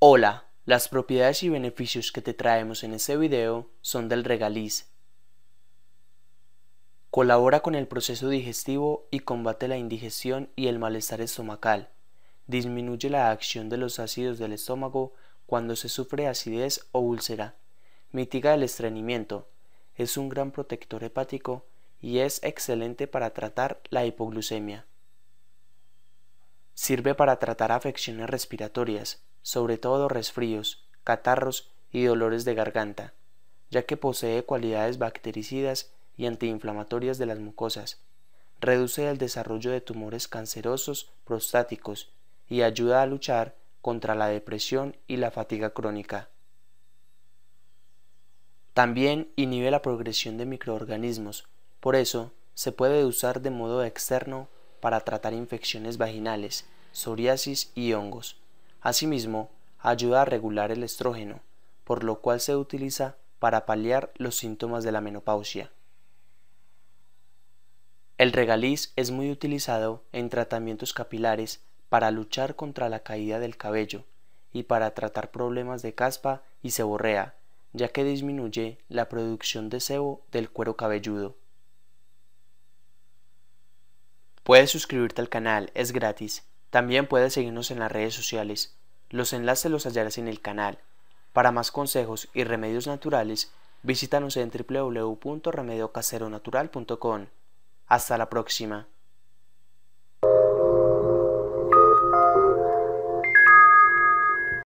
Hola, las propiedades y beneficios que te traemos en este video son del regaliz. Colabora con el proceso digestivo y combate la indigestión y el malestar estomacal. Disminuye la acción de los ácidos del estómago cuando se sufre acidez o úlcera. Mitiga el estreñimiento. Es un gran protector hepático y es excelente para tratar la hipoglucemia. Sirve para tratar afecciones respiratorias, sobre todo resfríos, catarros y dolores de garganta, ya que posee cualidades bactericidas y antiinflamatorias de las mucosas. Reduce el desarrollo de tumores cancerosos prostáticos y ayuda a luchar contra la depresión y la fatiga crónica. También inhibe la progresión de microorganismos, por eso se puede usar de modo externo para tratar infecciones vaginales, psoriasis y hongos. Asimismo, ayuda a regular el estrógeno, por lo cual se utiliza para paliar los síntomas de la menopausia. El regaliz es muy utilizado en tratamientos capilares para luchar contra la caída del cabello y para tratar problemas de caspa y seborrea, ya que disminuye la producción de sebo del cuero cabelludo. Puedes suscribirte al canal, es gratis. También puedes seguirnos en las redes sociales. Los enlaces los hallarás en el canal. Para más consejos y remedios naturales, visítanos en www.remediocaseronatural.com. Hasta la próxima.